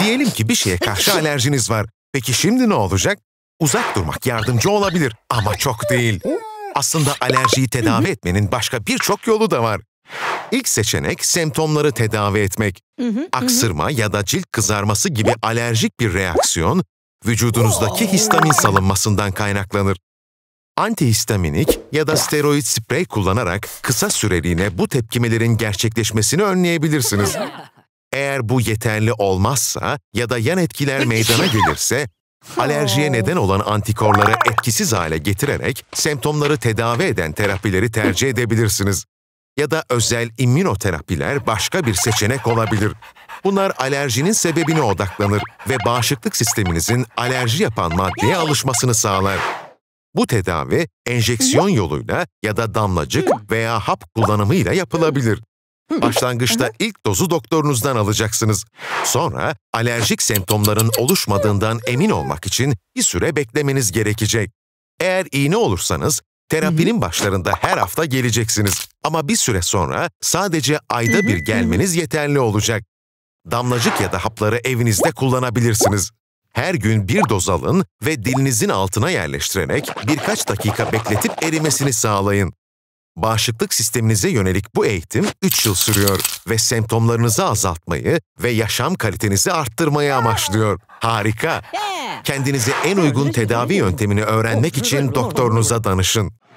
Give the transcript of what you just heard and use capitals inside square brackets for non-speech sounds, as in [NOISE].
Diyelim ki bir şeye karşı alerjiniz var. Peki şimdi ne olacak? Uzak durmak yardımcı olabilir ama çok değil. Aslında alerjiyi tedavi etmenin başka birçok yolu da var. İlk seçenek semptomları tedavi etmek. Aksırma ya da cilt kızarması gibi alerjik bir reaksiyon vücudunuzdaki histamin salınmasından kaynaklanır. Antihistaminik ya da steroid sprey kullanarak kısa süreliğine bu tepkimelerin gerçekleşmesini önleyebilirsiniz. Eğer bu yeterli olmazsa ya da yan etkiler meydana gelirse [LAUGHS] alerjiye neden olan antikorları etkisiz hale getirerek semptomları tedavi eden terapileri tercih edebilirsiniz. Ya da özel immünoterapiler başka bir seçenek olabilir. Bunlar alerjinin sebebine odaklanır ve bağışıklık sisteminizin alerji yapan maddeye alışmasını sağlar. Bu tedavi enjeksiyon yoluyla ya da damlacık veya hap kullanımıyla yapılabilir. Başlangıçta Hı -hı. ilk dozu doktorunuzdan alacaksınız. Sonra alerjik semptomların oluşmadığından emin olmak için bir süre beklemeniz gerekecek. Eğer iğne olursanız terapinin başlarında her hafta geleceksiniz. Ama bir süre sonra sadece ayda bir gelmeniz yeterli olacak. Damlacık ya da hapları evinizde kullanabilirsiniz. Her gün bir doz alın ve dilinizin altına yerleştirerek birkaç dakika bekletip erimesini sağlayın. Bağışıklık sisteminize yönelik bu eğitim 3 yıl sürüyor ve semptomlarınızı azaltmayı ve yaşam kalitenizi arttırmayı amaçlıyor. Harika! Kendinize en uygun tedavi yöntemini öğrenmek için doktorunuza danışın.